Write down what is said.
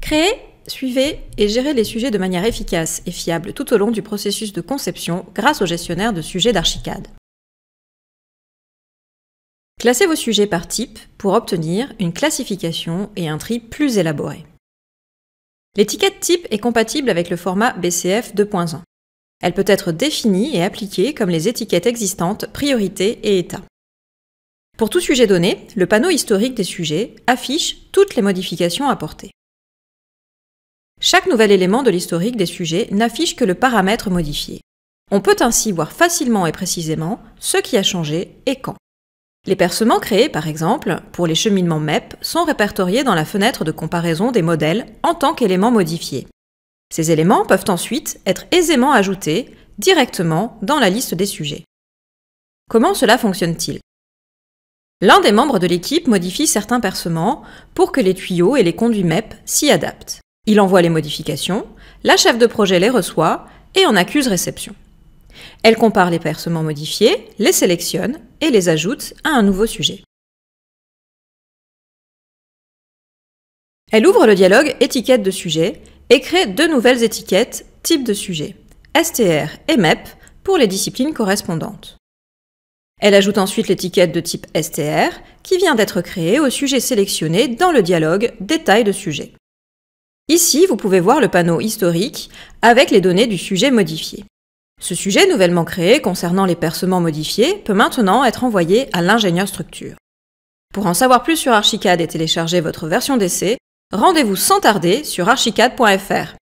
Créer, suivez et gérez les sujets de manière efficace et fiable tout au long du processus de conception grâce au gestionnaire de sujets d'Archicad. Classez vos sujets par type pour obtenir une classification et un tri plus élaboré. L'étiquette type est compatible avec le format BCF 2.1. Elle peut être définie et appliquée comme les étiquettes existantes priorité et état. Pour tout sujet donné, le panneau historique des sujets affiche toutes les modifications apportées. Chaque nouvel élément de l'historique des sujets n'affiche que le paramètre modifié. On peut ainsi voir facilement et précisément ce qui a changé et quand. Les percements créés, par exemple, pour les cheminements MEP sont répertoriés dans la fenêtre de comparaison des modèles en tant qu'éléments modifiés. Ces éléments peuvent ensuite être aisément ajoutés directement dans la liste des sujets. Comment cela fonctionne-t-il L'un des membres de l'équipe modifie certains percements pour que les tuyaux et les conduits MEP s'y adaptent. Il envoie les modifications, la chef de projet les reçoit et en accuse réception. Elle compare les percements modifiés, les sélectionne et les ajoute à un nouveau sujet. Elle ouvre le dialogue étiquette de sujet et crée deux nouvelles étiquettes type de sujet, STR et MEP, pour les disciplines correspondantes. Elle ajoute ensuite l'étiquette de type STR qui vient d'être créée au sujet sélectionné dans le dialogue détail de sujet. Ici, vous pouvez voir le panneau historique avec les données du sujet modifié. Ce sujet nouvellement créé concernant les percements modifiés peut maintenant être envoyé à l'ingénieur structure. Pour en savoir plus sur Archicad et télécharger votre version d'essai, rendez-vous sans tarder sur archicad.fr.